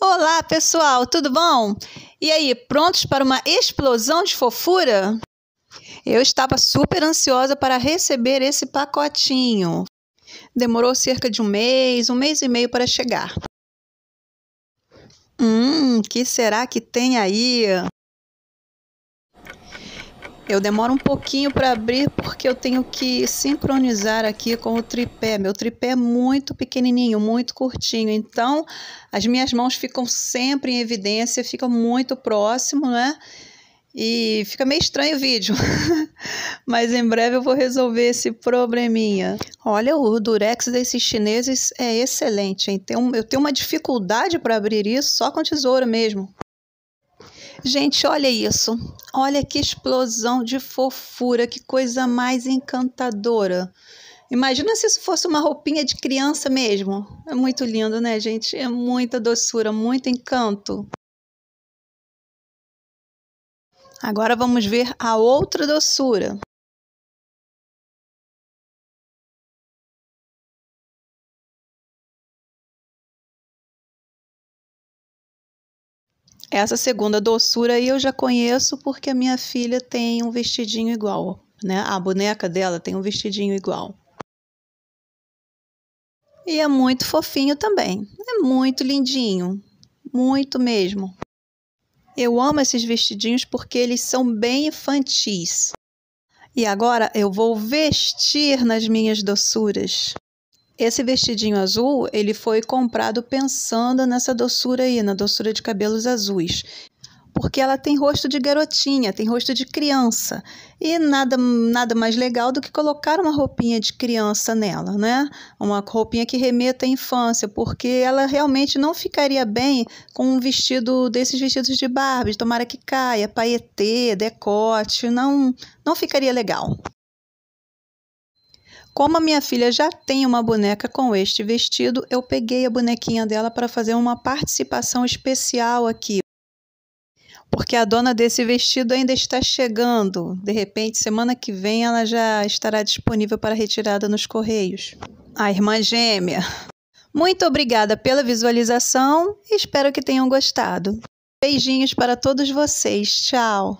Olá, pessoal, tudo bom? E aí, prontos para uma explosão de fofura? Eu estava super ansiosa para receber esse pacotinho. Demorou cerca de um mês, um mês e meio para chegar. Hum, que será que tem aí? Eu demoro um pouquinho para abrir porque eu tenho que sincronizar aqui com o tripé. Meu tripé é muito pequenininho, muito curtinho, então as minhas mãos ficam sempre em evidência, fica muito próximo, né? E fica meio estranho o vídeo, mas em breve eu vou resolver esse probleminha. Olha, o durex desses chineses é excelente, hein? eu tenho uma dificuldade para abrir isso só com tesoura mesmo. Gente, olha isso. Olha que explosão de fofura, que coisa mais encantadora. Imagina se isso fosse uma roupinha de criança mesmo. É muito lindo, né, gente? É muita doçura, muito encanto. Agora vamos ver a outra doçura. Essa segunda doçura aí eu já conheço porque a minha filha tem um vestidinho igual, né? A boneca dela tem um vestidinho igual. E é muito fofinho também. É muito lindinho. Muito mesmo. Eu amo esses vestidinhos porque eles são bem infantis. E agora eu vou vestir nas minhas doçuras. Esse vestidinho azul, ele foi comprado pensando nessa doçura aí, na doçura de cabelos azuis. Porque ela tem rosto de garotinha, tem rosto de criança. E nada, nada mais legal do que colocar uma roupinha de criança nela, né? Uma roupinha que remeta à infância, porque ela realmente não ficaria bem com um vestido desses vestidos de Barbie, tomara que caia, paetê, decote, não, não ficaria legal. Como a minha filha já tem uma boneca com este vestido, eu peguei a bonequinha dela para fazer uma participação especial aqui. Porque a dona desse vestido ainda está chegando. De repente, semana que vem, ela já estará disponível para retirada nos correios. A irmã gêmea. Muito obrigada pela visualização. Espero que tenham gostado. Beijinhos para todos vocês. Tchau.